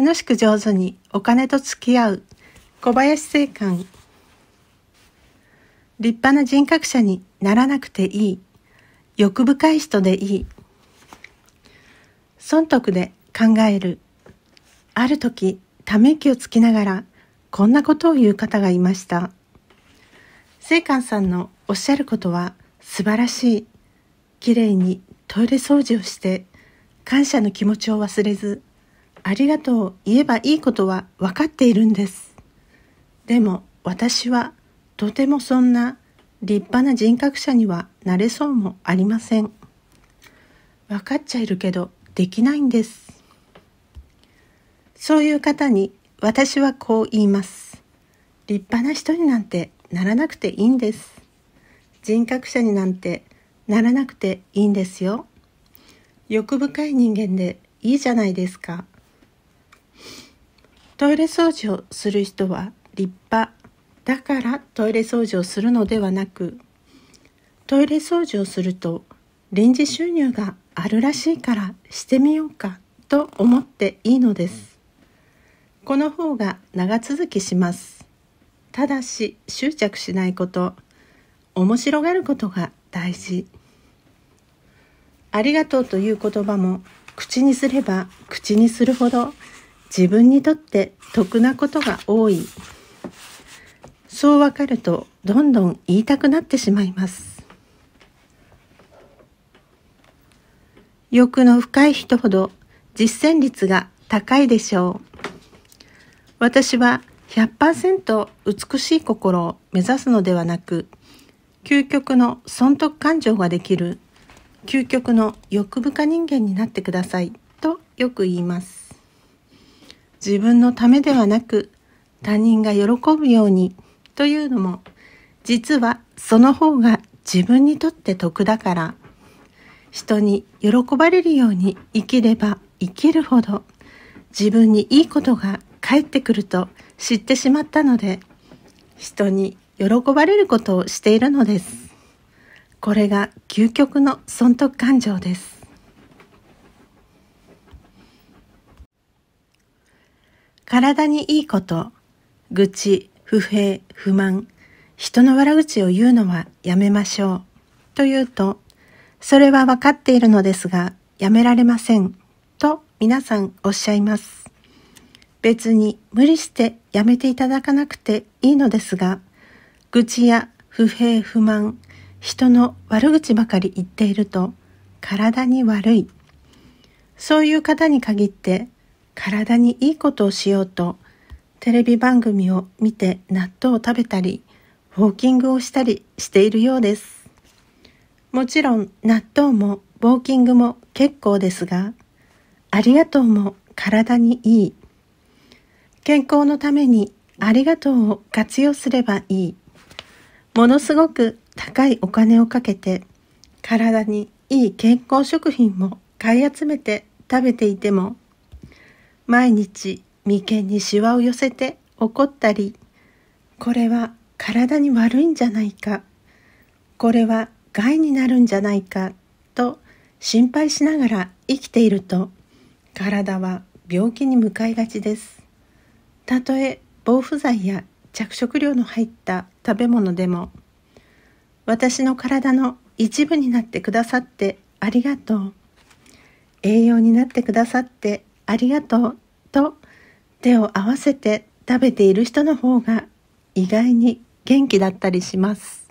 楽しく上手にお金と付き合う小林正官立派な人格者にならなくていい欲深い人でいい損得で考えるある時ため息をつきながらこんなことを言う方がいました正官さんのおっしゃることは素晴らしいきれいにトイレ掃除をして感謝の気持ちを忘れずありがとう言えばいいことは分かっているんです。でも私はとてもそんな立派な人格者にはなれそうもありません。分かっちゃいるけどできないんです。そういう方に私はこう言います。立派な人になんてならなくていいんです。人格者になんてならなくていいんですよ。欲深い人間でいいじゃないですか。トイレ掃除をする人は立派だからトイレ掃除をするのではなくトイレ掃除をすると臨時収入があるらしいからしてみようかと思っていいのですこの方が長続きしますただし執着しないこと面白がることが大事ありがとうという言葉も口にすれば口にするほど自分にとって得なことが多いそうわかるとどんどん言いたくなってしまいます欲の深い人ほど実践率が高いでしょう私は100%美しい心を目指すのではなく究極の損得感情ができる究極の欲深人間になってくださいとよく言います自分のためではなく他人が喜ぶようにというのも実はその方が自分にとって得だから人に喜ばれるように生きれば生きるほど自分にいいことが返ってくると知ってしまったので人に喜ばれることをしているのですこれが究極の損得感情です体にいいこと、愚痴、不平、不満、人の悪口を言うのはやめましょう。というと、それは分かっているのですが、やめられません。と皆さんおっしゃいます。別に無理してやめていただかなくていいのですが、愚痴や不平不満、人の悪口ばかり言っていると体に悪い。そういう方に限って体にいいことをしようとテレビ番組を見て納豆を食べたりウォーキングをしたりしているようですもちろん納豆もウォーキングも結構ですがありがとうも体にいい健康のためにありがとうを活用すればいいものすごく高いお金をかけて体にいい健康食品も買い集めて食べていても毎日眉間にしわを寄せて怒ったりこれは体に悪いんじゃないかこれは害になるんじゃないかと心配しながら生きていると体は病気に向かいがちですたとえ防腐剤や着色料の入った食べ物でも私の体の一部になってくださってありがとう栄養になってくださってありがとうと手を合わせて食べている人の方が意外に元気だったりします。